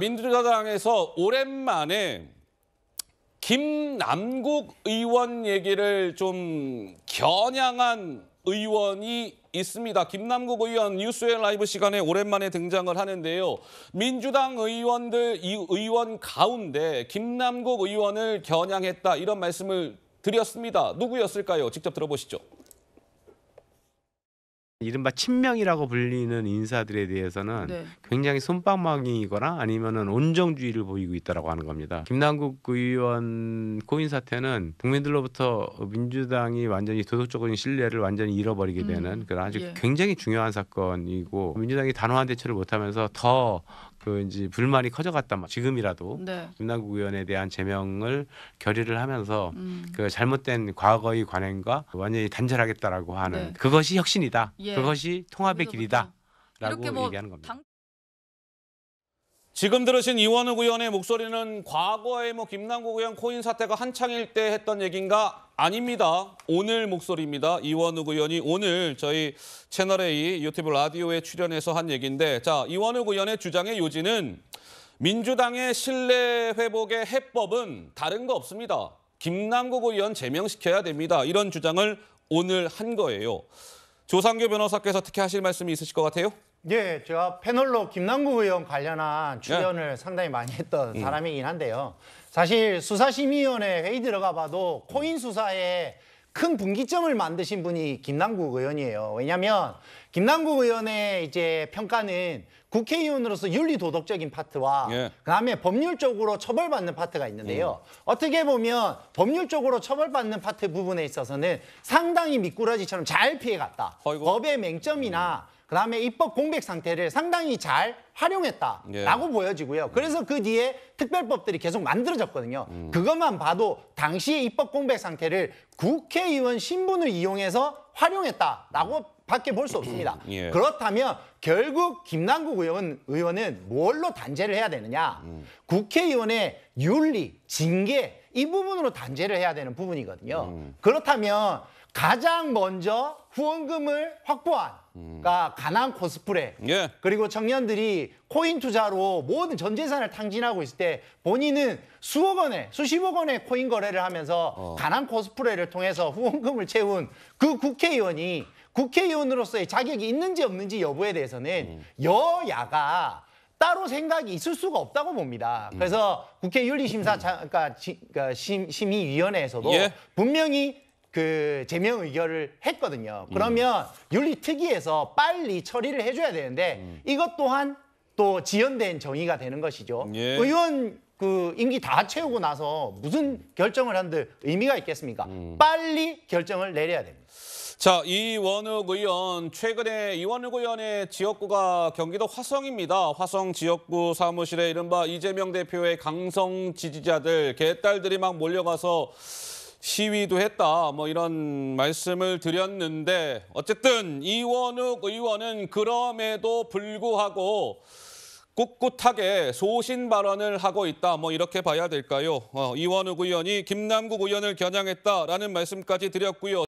민주당에서 오랜만에 김남국 의원 얘기를 좀 겨냥한 의원이 있습니다. 김남국 의원 뉴스의 라이브 시간에 오랜만에 등장을 하는데요. 민주당 의원들 이 의원 가운데 김남국 의원을 겨냥했다 이런 말씀을 드렸습니다. 누구였을까요? 직접 들어보시죠. 이른바 친명이라고 불리는 인사들에 대해서는 네. 굉장히 손방망이거나 아니면은 온정주의를 보이고 있다라고 하는 겁니다. 김남국 의원 고인 사태는 국민들로부터 민주당이 완전히 도덕적인 신뢰를 완전히 잃어버리게 되는 음. 그런 아주 예. 굉장히 중요한 사건이고 민주당이 단호한 대처를 못하면서 더그 이제 불만이 커져갔다 말. 지금이라도 네. 김남국 의원에 대한 제명을 결의를 하면서 음. 그 잘못된 과거의 관행과 완전히 단절하겠다라고 하는 네. 그것이 혁신이다. 예. 그것이 통합의 길이다. 라고 뭐 얘기하는 겁니다. 당... 지금 들으신 이원우 의원의 목소리는 과거에 뭐 김남국 의원 코인 사태가 한창일 때 했던 얘기인가? 아닙니다. 오늘 목소리입니다. 이원욱 의원이 오늘 저희 채널A 유튜브 라디오에 출연해서 한 얘기인데 자 이원욱 의원의 주장의 요지는 민주당의 신뢰 회복의 해법은 다른 거 없습니다. 김남국 의원 제명시켜야 됩니다. 이런 주장을 오늘 한 거예요. 조상규 변호사께서 특히 하실 말씀이 있으실 것 같아요? 예, 제가 패널로 김남국 의원 관련한 예. 출연을 예. 상당히 많이 했던 음. 사람이긴 한데요. 사실 수사심의위원회 회의 들어가 봐도 코인 수사에 큰 분기점을 만드신 분이 김남국 의원이에요. 왜냐하면 김남국 의원의 이제 평가는 국회의원으로서 윤리도덕적인 파트와 예. 그다음에 법률적으로 처벌받는 파트가 있는데요. 음. 어떻게 보면 법률적으로 처벌받는 파트 부분에 있어서는 상당히 미꾸라지처럼 잘 피해갔다. 어이구. 법의 맹점이나 음. 그다음에 입법 공백 상태를 상당히 잘 활용했다라고 예. 보여지고요. 음. 그래서 그 뒤에 특별법들이 계속 만들어졌거든요. 음. 그것만 봐도 당시의 입법 공백 상태를 국회의원 신분을 이용해서 활용했다라고 밖에 볼 수 없습니다. 음, 예. 그렇다면 결국 김남국 의원, 의원은 뭘로 단죄를 해야 되느냐. 음. 국회의원의 윤리, 징계 이 부분으로 단죄를 해야 되는 부분이거든요. 음. 그렇다면 가장 먼저 후원금을 확보한 가 음. 아, 가난 코스프레 예. 그리고 청년들이 코인 투자로 모든 전 재산을 탕진하고 있을 때 본인은 수억 원에 수십억 원의 코인 거래를 하면서 어. 가난 코스프레를 통해서 후원금을 채운 그 국회의원이 국회의원으로서의 자격이 있는지 없는지 여부에 대해서는 여야가 따로 생각이 있을 수가 없다고 봅니다. 그래서 국회 윤리심사 그러니까, 그러니까 심, 심의위원회에서도 예. 분명히 그 제명 의결을 했거든요. 음. 그러면 음. 윤리특위에서 빨리 처리를 해줘야 되는데 음. 이것 또한 또 지연된 정의가 되는 것이죠. 예. 의원 그 임기 다 채우고 나서 무슨 결정을 한들 의미가 있겠습니까? 음. 빨리 결정을 내려야 됩니다. 자, 이원욱 의원, 최근에 이원욱 의원의 지역구가 경기도 화성입니다. 화성 지역구 사무실에 이른바 이재명 대표의 강성 지지자들, 개딸들이 막 몰려가서 시위도 했다, 뭐 이런 말씀을 드렸는데 어쨌든 이원욱 의원은 그럼에도 불구하고 꿋꿋하게 소신 발언을 하고 있다, 뭐 이렇게 봐야 될까요? 어, 이원욱 의원이 김남국 의원을 겨냥했다라는 말씀까지 드렸고요.